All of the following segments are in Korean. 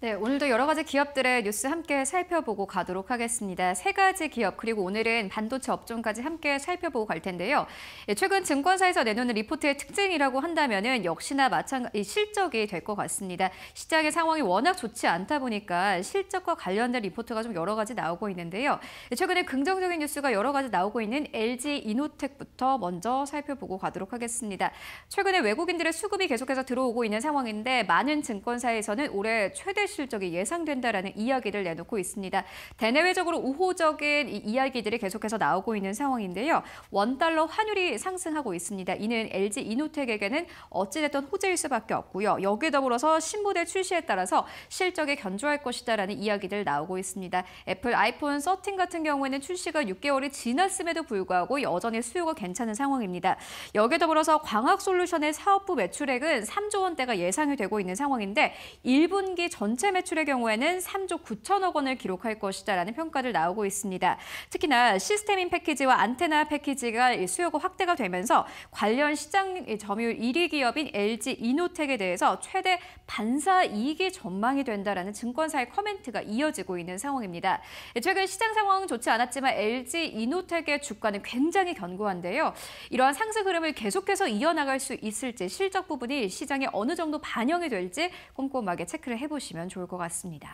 네, 오늘도 여러 가지 기업들의 뉴스 함께 살펴보고 가도록 하겠습니다. 세 가지 기업 그리고 오늘은 반도체 업종까지 함께 살펴보고 갈 텐데요. 예, 최근 증권사에서 내놓는 리포트의 특징이라고 한다면은 역시나 마찬가지 실적이 될 것 같습니다. 시장의 상황이 워낙 좋지 않다 보니까 실적과 관련된 리포트가 좀 여러 가지 나오고 있는데요. 예, 최근에 긍정적인 뉴스가 여러 가지 나오고 있는 LG 이노텍부터 먼저 살펴보고 가도록 하겠습니다. 최근에 외국인들의 수급이 계속해서 들어오고 있는 상황인데 많은 증권사에서는 올해 최대 실적이 예상된다라는 이야기를 내놓고 있습니다. 대내외적으로 우호적인 이야기들이 계속해서 나오고 있는 상황인데요. 원달러 환율이 상승하고 있습니다. 이는 LG 이노텍에게는 어찌됐던 호재일 수밖에 없고요. 여기에 더불어서 신모델 출시에 따라서 실적에 견조할 것이다라는 이야기들 나오고 있습니다. 애플 아이폰 13 같은 경우에는 출시가 6개월이 지났음에도 불구하고 여전히 수요가 괜찮은 상황입니다. 여기에 더불어서 광학 솔루션의 사업부 매출액은 3조 원대가 예상이 되고 있는 상황인데 1분기 전 전체 매출의 경우에는 3조 9천억 원을 기록할 것이다라는 평가를 나오고 있습니다. 특히나 시스템인 패키지와 안테나 패키지가 수요가 확대가 되면서 관련 시장 점유율 1위 기업인 LG 이노텍에 대해서 최대 반사 이익이 전망이 된다라는 증권사의 커멘트가 이어지고 있는 상황입니다. 최근 시장 상황은 좋지 않았지만 LG 이노텍의 주가는 굉장히 견고한데요. 이러한 상승 흐름을 계속해서 이어나갈 수 있을지 실적 부분이 시장에 어느 정도 반영이 될지 꼼꼼하게 체크를 해보시면 좋을 것 같습니다.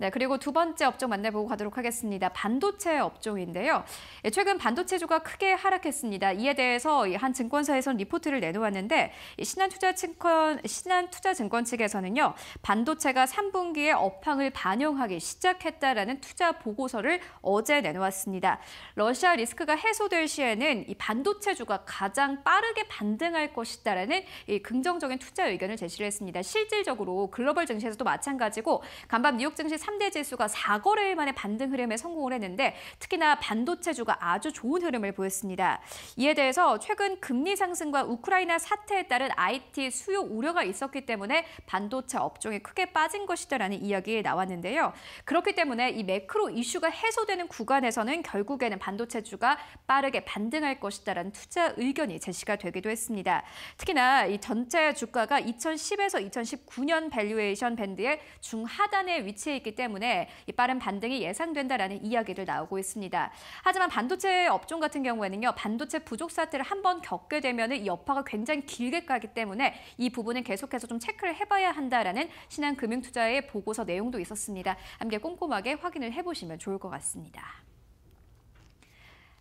네, 그리고 두 번째 업종 만나보고 가도록 하겠습니다. 반도체 업종인데요. 예, 최근 반도체주가 크게 하락했습니다. 이에 대해서 한 증권사에선 리포트를 내놓았는데 신한투자증권 신한투자증권 측에서는요. 반도체가 3분기에 업황을 반영하기 시작했다라는 투자 보고서를 어제 내놓았습니다. 러시아 리스크가 해소될 시에는 이 반도체주가 가장 빠르게 반등할 것이다라는 긍정적인 투자 의견을 제시를 했습니다. 실질적으로 글로벌 증시에서도 마찬가지고 간밤 뉴욕 증시 3대 지수가 4거래일 만에 반등 흐름에 성공을 했는데 특히나 반도체주가 아주 좋은 흐름을 보였습니다. 이에 대해서 최근 금리 상승과 우크라이나 사태에 따른 IT 수요 우려가 있었기 때문에 반도체 업종이 크게 빠진 것이다라는 이야기 나왔는데요. 그렇기 때문에 이 매크로 이슈가 해소되는 구간에서는 결국에는 반도체주가 빠르게 반등할 것이다라는 투자 의견이 제시가 되기도 했습니다. 특히나 이 전체 주가가 2010에서 2019년 밸류에이션 밴드의 중하단에 위치해 있기 때문에 때문에 빠른 반등이 예상된다라는 이야기를 나오고 있습니다. 하지만 반도체 업종 같은 경우에는요. 반도체 부족 사태를 한 번 겪게 되면 이 여파가 굉장히 길게 가기 때문에 이 부분은 계속해서 좀 체크를 해봐야 한다라는 신한금융투자의 보고서 내용도 있었습니다. 함께 꼼꼼하게 확인을 해보시면 좋을 것 같습니다.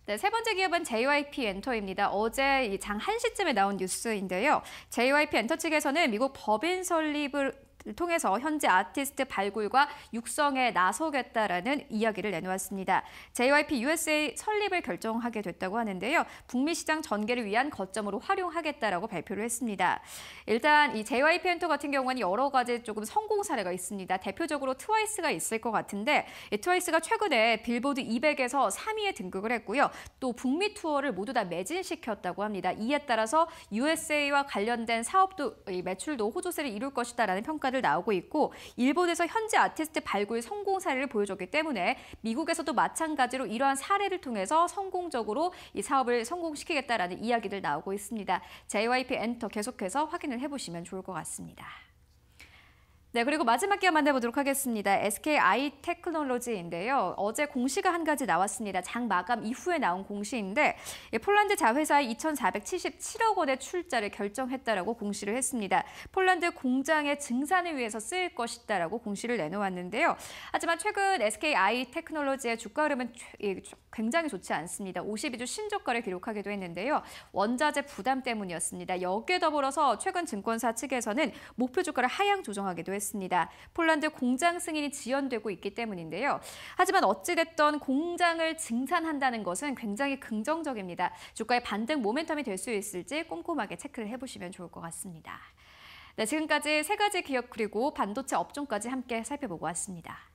네, 세 번째 기업은 JYP 엔터입니다. 어제 장 한시쯤에 나온 뉴스인데요. JYP 엔터 측에서는 미국 법인 설립을 통해서 현재 아티스트 발굴과 육성에 나서겠다라는 이야기를 내놓았습니다. JYP USA 설립을 결정하게 됐다고 하는데요. 북미 시장 전개를 위한 거점으로 활용하겠다라고 발표를 했습니다. 일단 이 JYP 엔터 같은 경우는 여러 가지 조금 성공 사례가 있습니다. 대표적으로 트와이스가 있을 것 같은데 트와이스가 최근에 빌보드 200에서 3위에 등극을 했고요. 또 북미 투어를 모두 다 매진시켰다고 합니다. 이에 따라서 USA와 관련된 사업도 매출도 호조세를 이룰 것이다라는 평가 평가들 나오고 있고 일본에서 현재 아티스트 발굴 성공 사례를 보여줬기 때문에 미국에서도 마찬가지로 이러한 사례를 통해서 성공적으로 이 사업을 성공시키겠다라는 이야기들 나오고 있습니다. JYP 엔터 계속해서 확인을 해보시면 좋을 것 같습니다. 네, 그리고 마지막 기업 만나보도록 하겠습니다. SKI 테크놀로지인데요. 어제 공시가 한 가지 나왔습니다. 장 마감 이후에 나온 공시인데 예, 폴란드 자회사의 2,477억 원의 출자를 결정했다라고 공시를 했습니다. 폴란드 공장의 증산을 위해서 쓰일 것이다라고 공시를 내놓았는데요. 하지만 최근 SKI 테크놀로지의 주가 흐름은 예, 굉장히 좋지 않습니다. 52주 신저가를 기록하기도 했는데요. 원자재 부담 때문이었습니다. 여기에 더불어서 최근 증권사 측에서는 목표 주가를 하향 조정하기도 했습니다. 했습니다. 폴란드 공장 승인이 지연되고 있기 때문인데요. 하지만 어찌됐던 공장을 증산한다는 것은 굉장히 긍정적입니다. 주가의 반등 모멘텀이 될 수 있을지 꼼꼼하게 체크를 해보시면 좋을 것 같습니다. 네, 지금까지 세 가지 기업 그리고 반도체 업종까지 함께 살펴보고 왔습니다.